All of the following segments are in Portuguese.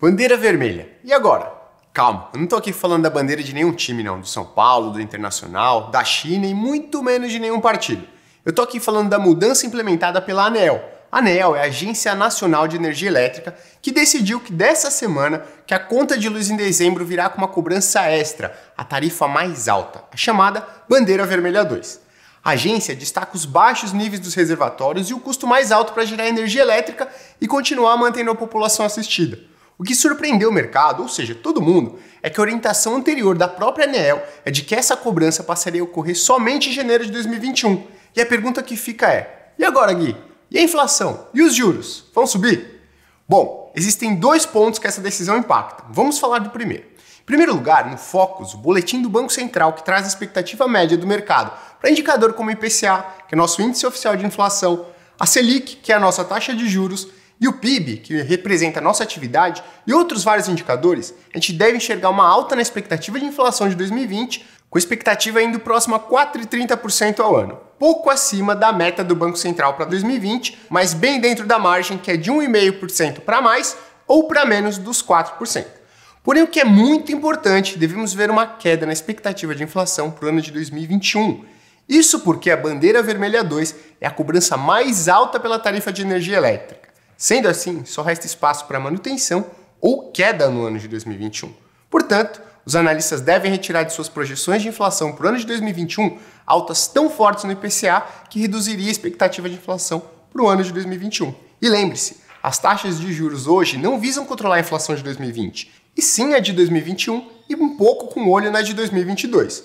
Bandeira vermelha. E agora? Calma, eu não estou aqui falando da bandeira de nenhum time, não, do São Paulo, do Internacional, da China e muito menos de nenhum partido. Eu estou aqui falando da mudança implementada pela ANEL. A ANEL é a Agência Nacional de Energia Elétrica que decidiu que dessa semana que a conta de luz em dezembro virá com uma cobrança extra, a tarifa mais alta, a chamada Bandeira Vermelha 2. A agência destaca os baixos níveis dos reservatórios e o custo mais alto para gerar energia elétrica e continuar mantendo a população assistida. O que surpreendeu o mercado, ou seja, todo mundo, é que a orientação anterior da própria ANEEL é de que essa cobrança passaria a ocorrer somente em janeiro de 2021. E a pergunta que fica é: e agora, Gui? E a inflação? E os juros? Vão subir? Bom, existem dois pontos que essa decisão impacta. Vamos falar do primeiro. Em primeiro lugar, no Focus, o boletim do Banco Central que traz a expectativa média do mercado para indicador como o IPCA, que é nosso índice oficial de inflação, a Selic, que é a nossa taxa de juros, e o PIB, que representa a nossa atividade, e outros vários indicadores, a gente deve enxergar uma alta na expectativa de inflação de 2020, com expectativa indo próxima a 4,30% ao ano, pouco acima da meta do Banco Central para 2020, mas bem dentro da margem que é de 1,5% para mais ou para menos dos 4%. Porém, o que é muito importante, devemos ver uma queda na expectativa de inflação para o ano de 2021. Isso porque a bandeira vermelha 2 é a cobrança mais alta pela tarifa de energia elétrica. Sendo assim, só resta espaço para manutenção ou queda no ano de 2021. Portanto, os analistas devem retirar de suas projeções de inflação para o ano de 2021 altas tão fortes no IPCA que reduziria a expectativa de inflação para o ano de 2021. E lembre-se, as taxas de juros hoje não visam controlar a inflação de 2020, e sim a de 2021 e um pouco com o olho na de 2022.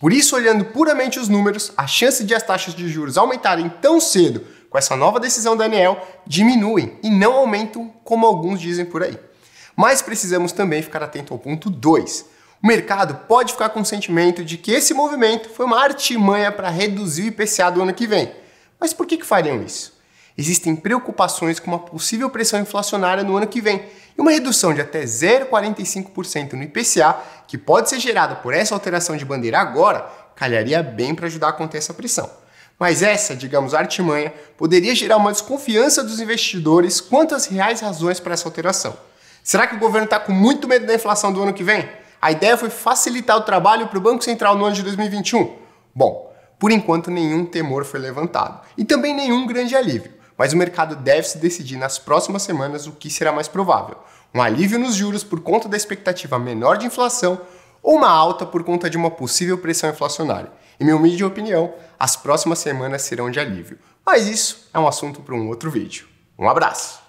Por isso, olhando puramente os números, a chance de as taxas de juros aumentarem tão cedo com essa nova decisão da ANEEL, diminuem e não aumentam como alguns dizem por aí. Mas precisamos também ficar atento ao ponto 2. O mercado pode ficar com o sentimento de que esse movimento foi uma artimanha para reduzir o IPCA do ano que vem. Mas por que, que fariam isso? Existem preocupações com uma possível pressão inflacionária no ano que vem e uma redução de até 0,45% no IPCA, que pode ser gerada por essa alteração de bandeira agora, calharia bem para ajudar a conter essa pressão. Mas essa, digamos, artimanha, poderia gerar uma desconfiança dos investidores quanto às reais razões para essa alteração. Será que o governo está com muito medo da inflação do ano que vem? A ideia foi facilitar o trabalho para o Banco Central no ano de 2021? Bom, por enquanto nenhum temor foi levantado e também nenhum grande alívio, mas o mercado deve se decidir nas próximas semanas o que será mais provável: um alívio nos juros por conta da expectativa menor de inflação ou uma alta por conta de uma possível pressão inflacionária. Em minha humilde opinião, as próximas semanas serão de alívio. Mas isso é um assunto para um outro vídeo. Um abraço!